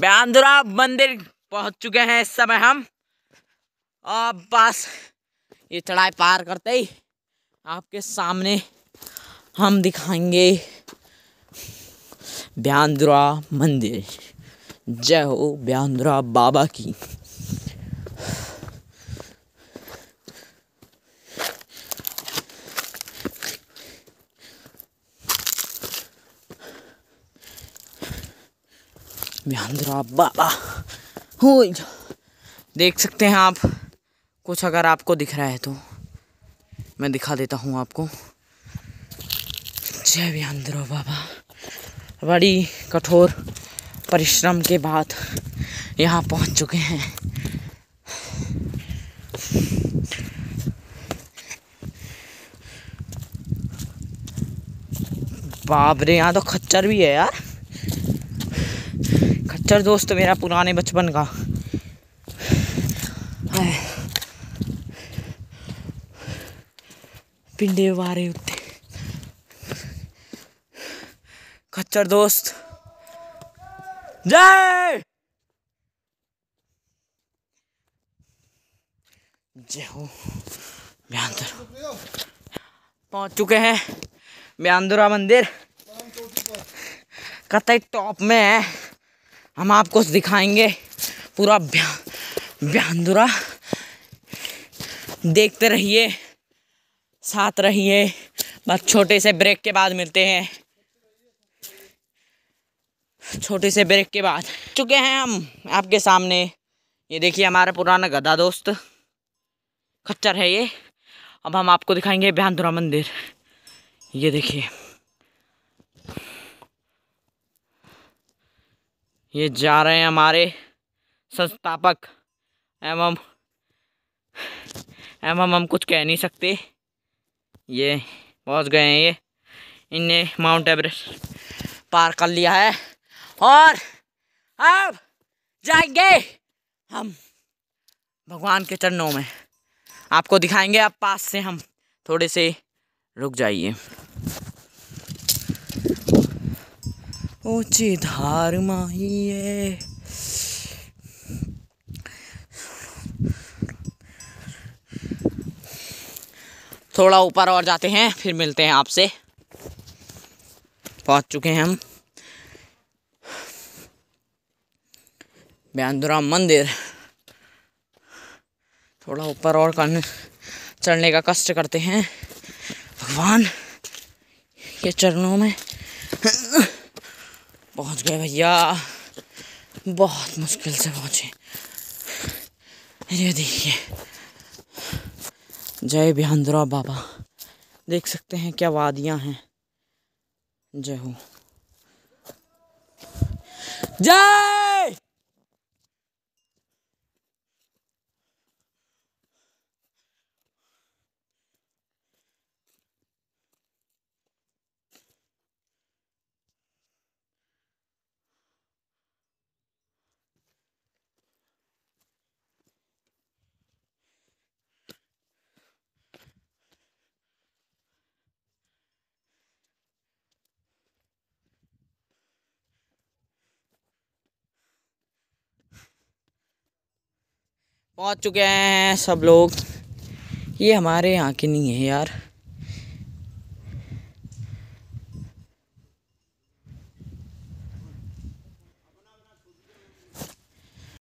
बयांदुरा मंदिर पहुंच चुके हैं इस समय हम अब बस ये चढ़ाई पार करते ही आपके सामने हम दिखाएंगे बयांदुरा मंदिर जय हो ब्यांद्रा बाबा की बाबा हो देख सकते हैं आप कुछ अगर आपको दिख रहा है तो मैं दिखा देता हूँ आपको जय बिहानदुरा बाबा बड़ी कठोर परिश्रम के बाद यहाँ पहुँच चुके हैं बाप रे यहाँ तो खच्चर भी है यार टीचर दोस्त तो मेरा पुराने बचपन का पिंडे वारे उ खच्चर दोस्त जय जय हो ब्यांदर पहुंच चुके हैं ब्यांदुरा मंदिर कतई टॉप में है हम आपको दिखाएंगे पूरा ब्यांदुरा देखते रहिए साथ रहिए बस छोटे से ब्रेक के बाद मिलते हैं छोटे से ब्रेक के बाद चुके हैं हम आपके सामने ये देखिए हमारा पुराना गधा दोस्त खच्चर है ये अब हम आपको दिखाएंगे ब्यांदुरा मंदिर ये देखिए ये जा रहे हैं हमारे संस्थापक एवं एवं हम कुछ कह नहीं सकते ये पहुंच गए हैं ये इनने माउंट एवरेस्ट पार कर लिया है और अब जाएंगे हम भगवान के चरणों में आपको दिखाएंगे आप पास से हम थोड़े से रुक जाइए ऊंची धार है थोड़ा ऊपर और जाते हैं फिर मिलते हैं आपसे पहुंच चुके हैं हम बयांदुराम मंदिर थोड़ा ऊपर और करने चढ़ने का कष्ट करते हैं भगवान के चरणों में पहुंच गए भैया बहुत मुश्किल से पहुंचे ये देखिए जय बिहंद्रा बाबा देख सकते हैं क्या वादियां हैं जय हो जय पहुंच चुके हैं सब लोग ये हमारे यहाँ के नहीं है यार